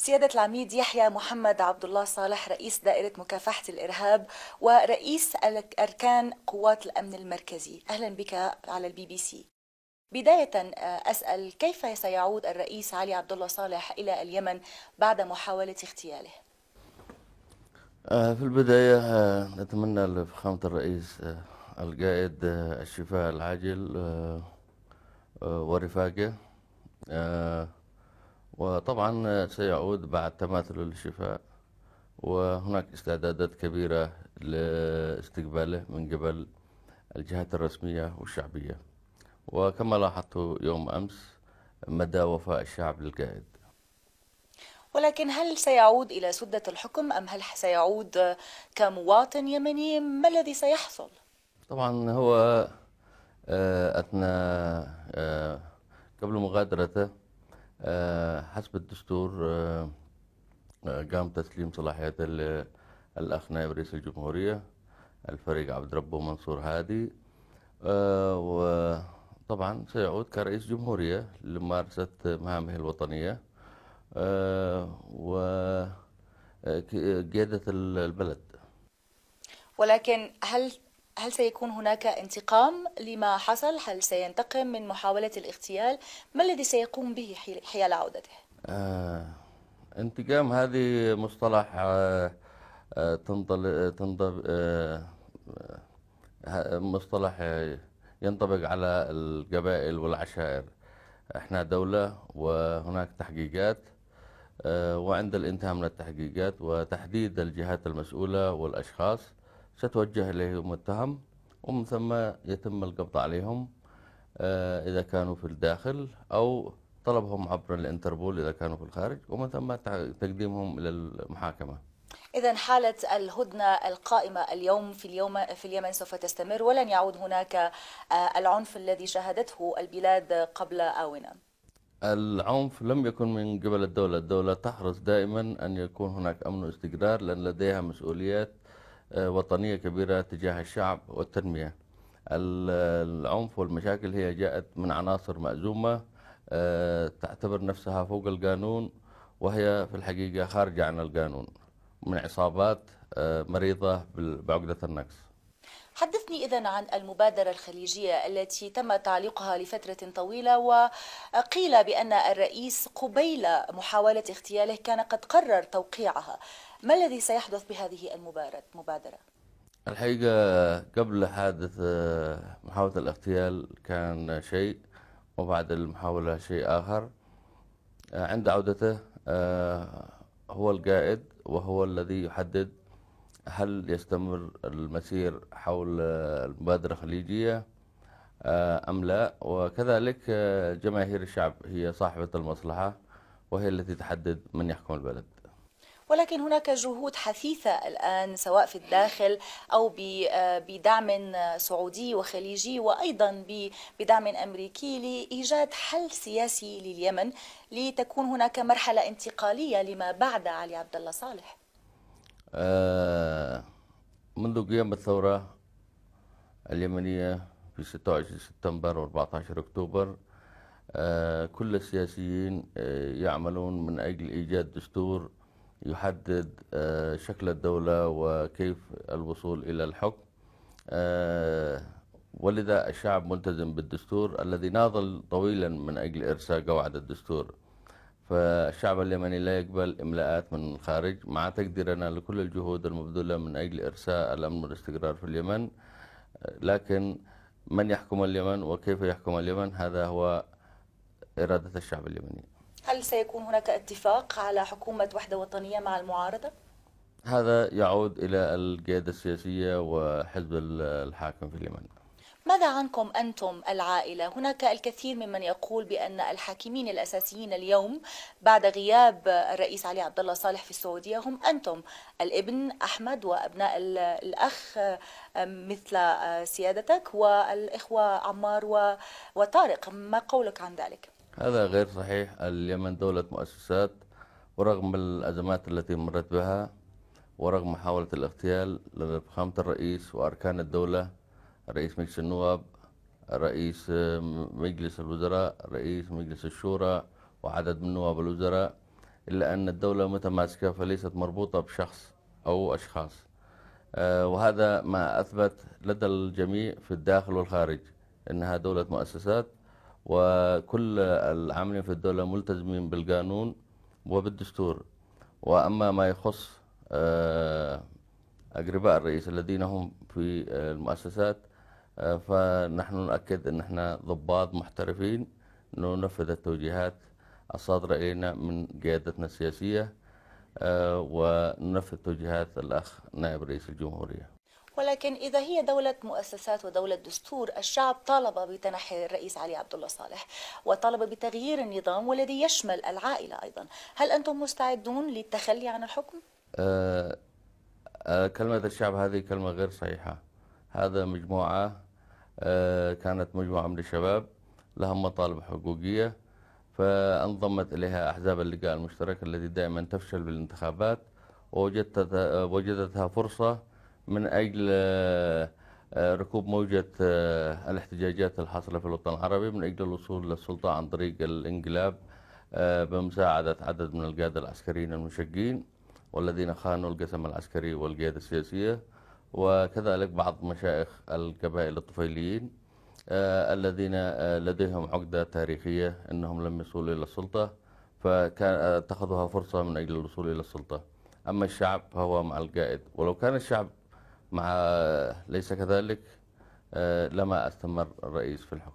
سيادة العميد يحيى محمد عبد الله صالح رئيس دائرة مكافحة الإرهاب ورئيس أركان قوات الأمن المركزي أهلا بك على البي بي سي بداية آه، أسأل كيف سيعود الرئيس علي عبد الله صالح إلى اليمن بعد محاولة اغتياله؟ آه، في البداية آه، نتمنى لفخامة الرئيس القائد الشفاء العاجل ورفاقه وطبعا سيعود بعد تماثل للشفاء وهناك استعدادات كبيرة لاستقباله من قبل الجهات الرسمية والشعبية وكما لاحظت يوم أمس مدى وفاء الشعب للقائد ولكن هل سيعود إلى سدة الحكم أم هل سيعود كمواطن يمني ما الذي سيحصل؟ طبعا هو آه، أثناء آه، قبل مغادرته آه، حسب الدستور آه، آه، قام تسليم صلاحيات الأخ نائب رئيس الجمهورية الفريق عبد ربه منصور هادي وطبعا سيعود كرئيس جمهورية لممارسة مهامه الوطنية وقيادة البلد ولكن هل هل سيكون هناك انتقام لما حصل؟ هل سينتقم من محاولة الاغتيال؟ ما الذي سيقوم به حيال عودته؟ آه انتقام هذه مصطلح آه آه تنضل تنضب آه, آه، مصطلح ينطبق على القبائل والعشائر احنا دولة وهناك تحقيقات آه، وعند الانتهاء من التحقيقات وتحديد الجهات المسؤولة والأشخاص ستوجه إليهم التهم ومن ثم يتم القبض عليهم آه، إذا كانوا في الداخل أو طلبهم عبر الانتربول إذا كانوا في الخارج ومن ثم تقديمهم إلى المحاكمة إذا حالة الهدنة القائمة اليوم في اليوم في اليمن سوف تستمر ولن يعود هناك آه، العنف الذي شهدته البلاد قبل آونة. العنف لم يكن من قبل الدولة، الدولة تحرص دائما أن يكون هناك أمن واستقرار لأن لديها مسؤوليات آه، وطنية كبيرة تجاه الشعب والتنمية العنف والمشاكل هي جاءت من عناصر مأزومة آه، تعتبر نفسها فوق القانون وهي في الحقيقة خارجة عن القانون من عصابات آه، مريضة بعقدة النقص. حدثني إذا عن المبادرة الخليجية التي تم تعليقها لفترة طويلة وقيل بأن الرئيس قبيل محاولة اغتياله كان قد قرر توقيعها ما الذي سيحدث بهذه المبادرة؟ الحقيقة قبل حادث آه، محاولة الاغتيال كان شيء وبعد المحاولة شيء آخر آه، عند عودته آه، هو القائد وهو الذي يحدد هل يستمر المسير حول المبادرة الخليجية آه، أم لا وكذلك آه، جماهير الشعب هي صاحبة المصلحة وهي التي تحدد من يحكم البلد ولكن هناك جهود حثيثة الآن سواء في الداخل أو آه، بدعم سعودي وخليجي وأيضا بدعم أمريكي لإيجاد حل سياسي لليمن لتكون هناك مرحلة انتقالية لما بعد علي عبد الله صالح آه، منذ قيام الثورة اليمنية في 26 سبتمبر و14 أكتوبر آه، كل السياسيين آه، يعملون من أجل إيجاد دستور يحدد شكل الدولة وكيف الوصول إلى الحكم ولذا الشعب ملتزم بالدستور الذي ناضل طويلا من أجل إرساء قواعد الدستور فالشعب اليمني لا يقبل إملاءات من الخارج مع تقديرنا لكل الجهود المبذولة من أجل إرساء الأمن والاستقرار في اليمن لكن من يحكم اليمن وكيف يحكم اليمن هذا هو إرادة الشعب اليمني هل سيكون هناك اتفاق على حكومة وحدة وطنية مع المعارضة؟ هذا يعود إلى القيادة السياسية وحزب الحاكم في اليمن ماذا عنكم أنتم العائلة؟ هناك الكثير ممن يقول بأن الحاكمين الأساسيين اليوم بعد غياب الرئيس علي عبد الله صالح في السعودية هم أنتم الابن أحمد وأبناء الأخ مثل آه، سيادتك والإخوة عمار وطارق ما قولك عن ذلك؟ هذا غير صحيح اليمن دولة مؤسسات ورغم الأزمات التي مرت بها ورغم محاولة الاغتيال لفخامة الرئيس وأركان الدولة رئيس مجلس النواب رئيس مجلس الوزراء رئيس مجلس الشورى وعدد من نواب الوزراء إلا أن الدولة متماسكة فليست مربوطة بشخص أو أشخاص آه، وهذا ما أثبت لدى الجميع في الداخل والخارج أنها دولة مؤسسات وكل العاملين في الدولة ملتزمين بالقانون وبالدستور وأما ما يخص آه، أقرباء الرئيس الذين هم في المؤسسات فنحن نؤكد أن احنا ضباط محترفين ننفذ التوجيهات الصادرة إلينا من قيادتنا السياسية آه، وننفذ توجيهات الأخ نائب رئيس الجمهورية ولكن إذا هي دولة مؤسسات ودولة دستور الشعب طالب بتنحي الرئيس علي عبد الله صالح وطالب بتغيير النظام والذي يشمل العائلة أيضا هل أنتم مستعدون للتخلي عن الحكم؟ أه, آه، كلمة الشعب هذه كلمة غير صحيحة هذا مجموعة آه، كانت مجموعة من الشباب لها مطالب حقوقية فانضمت إليها أحزاب اللقاء المشترك التي دائما تفشل بالانتخابات ووجدتها فرصة من أجل آه، ركوب موجة آه، الاحتجاجات الحاصلة في الوطن العربي من أجل الوصول للسلطة عن طريق الانقلاب بمساعدة عدد من القادة العسكريين المشجين والذين خانوا القسم العسكري والقيادة السياسية وكذلك بعض مشايخ القبائل الطفيليين آه، الذين آه، لديهم عقدة تاريخية أنهم لم يصلوا إلى السلطة فكان آه، اتخذوها فرصة من أجل الوصول إلى السلطة أما الشعب فهو مع القائد ولو كان الشعب مع ليس كذلك لما استمر الرئيس في الحكم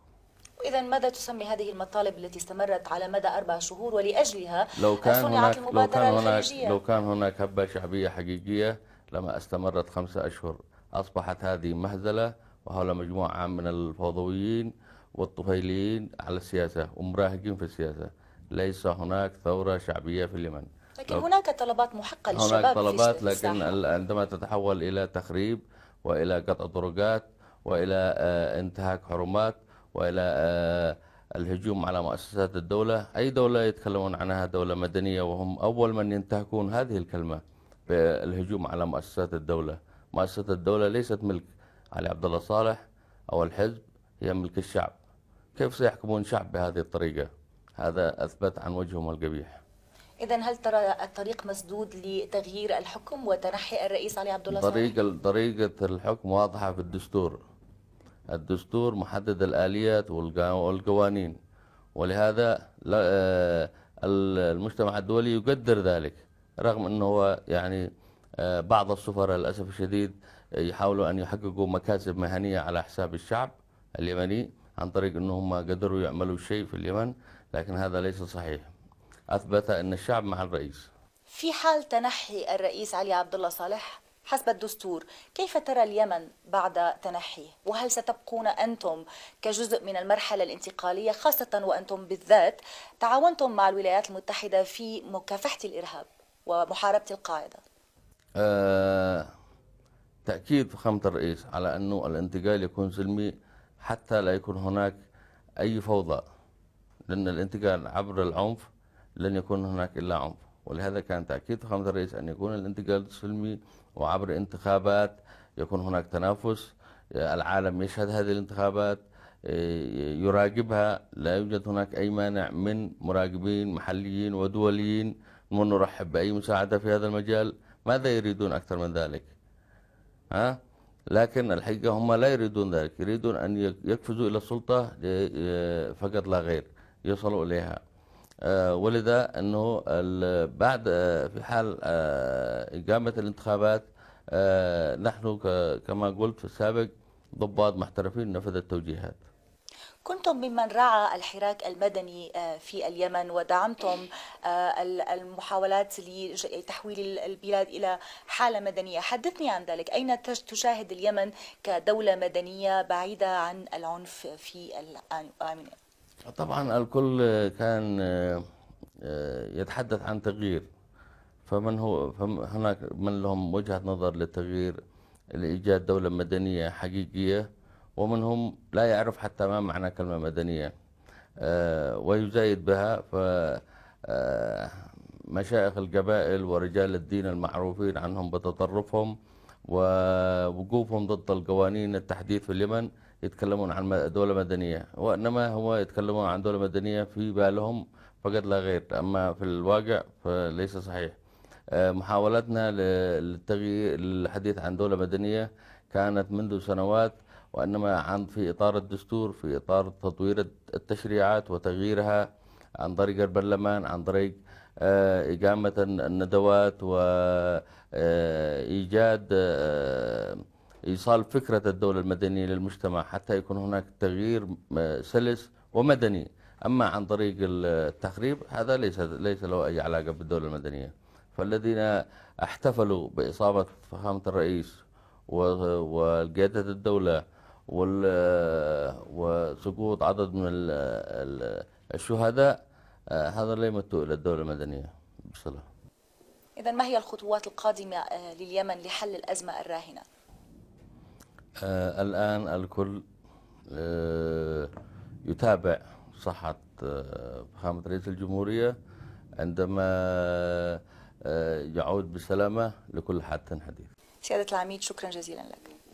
إذا ماذا تسمي هذه المطالب التي استمرت على مدى أربع شهور ولأجلها لو كان هناك لو كان هناك لو كان هناك هبة شعبية حقيقية لما استمرت خمسة أشهر أصبحت هذه مهزلة وهؤلاء مجموعة من الفوضويين والطفيليين على السياسة ومراهقين في السياسة ليس هناك ثورة شعبية في اليمن لكن هناك طلبات محقة للشباب هناك طلبات لكن عندما تتحول إلى تخريب وإلى قطع طرقات وإلى آه، انتهاك حرمات وإلى آه، الهجوم على مؤسسات الدولة أي دولة يتكلمون عنها دولة مدنية وهم أول من ينتهكون هذه الكلمة بالهجوم على مؤسسات الدولة مؤسسات الدولة ليست ملك علي عبد الله صالح أو الحزب هي ملك الشعب كيف سيحكمون شعب بهذه الطريقة هذا أثبت عن وجههم القبيح إذا هل ترى الطريق مسدود لتغيير الحكم وتنحي الرئيس علي عبد الله صالح؟ طريقة طريقة الحكم واضحة في الدستور. الدستور محدد الآليات والقوانين ولهذا آه، المجتمع الدولي يقدر ذلك. رغم أنه هو يعني آه، بعض السفراء للأسف الشديد آه، يحاولوا أن يحققوا مكاسب مهنية على حساب الشعب اليمني عن طريق أنهم قدروا يعملوا شيء في اليمن لكن هذا ليس صحيح أثبت أن الشعب مع الرئيس في حال تنحي الرئيس علي عبد الله صالح حسب الدستور كيف ترى اليمن بعد تنحيه وهل ستبقون أنتم كجزء من المرحلة الانتقالية خاصة وأنتم بالذات تعاونتم مع الولايات المتحدة في مكافحة الإرهاب ومحاربة القاعدة آه تأكيد فخامة الرئيس على أنه الانتقال يكون سلمي حتى لا يكون هناك أي فوضى لأن الانتقال عبر العنف لن يكون هناك إلا عنف ولهذا كان تأكيد فخامة الرئيس أن يكون الانتقال سلمي وعبر انتخابات يكون هناك تنافس العالم يشهد هذه الانتخابات آه، يراقبها لا يوجد هناك أي مانع من مراقبين محليين ودوليين ونرحب بأي مساعدة في هذا المجال ماذا يريدون أكثر من ذلك ها؟ لكن الحقيقة هم لا يريدون ذلك يريدون أن يقفزوا إلى السلطة فقط لا غير يصلوا إليها آه، ولذا أنه بعد آه، في حال آه، إقامة الانتخابات نحن كما قلت في السابق ضباط محترفين نفذ التوجيهات كنتم ممن رعى الحراك المدني آه، في اليمن ودعمتم آه، المحاولات لتحويل البلاد الى حاله مدنيه، حدثني عن ذلك، اين تشاهد اليمن كدوله مدنيه بعيده عن العنف في الآن؟ طبعا الكل كان آه، يتحدث عن تغيير فمن هو هناك من لهم وجهه نظر للتغيير لايجاد دوله مدنيه حقيقيه ومنهم لا يعرف حتى ما معنى كلمة مدنية آه، ويزايد بها ف آه، مشايخ القبائل ورجال الدين المعروفين عنهم بتطرفهم ووقوفهم ضد القوانين التحديث في اليمن يتكلمون عن دولة مدنية وإنما هو يتكلمون عن دولة مدنية في بالهم فقد لا غير أما في الواقع فليس صحيح آه، محاولتنا للتغيير للحديث عن دولة مدنية كانت منذ سنوات وإنما عن في إطار الدستور في إطار تطوير التشريعات وتغييرها عن طريق البرلمان عن طريق آه، إقامة الندوات وإيجاد آه، آه، إيصال فكرة الدولة المدنية للمجتمع حتى يكون هناك تغيير سلس ومدني أما عن طريق التخريب هذا ليس ليس له أي علاقة بالدولة المدنية فالذين احتفلوا بإصابة فخامة الرئيس وقيادة الدولة وسقوط عدد من الشهداء آه، هذا لا يمتو إلى الدولة المدنية بصراحة إذا ما هي الخطوات القادمة آه، لليمن لحل الأزمة الراهنة؟ آه، الآن الكل يتابع صحة فخامة رئيس الجمهورية عندما يعود بسلامة لكل حادث حديث سيادة العميد شكرا جزيلا لك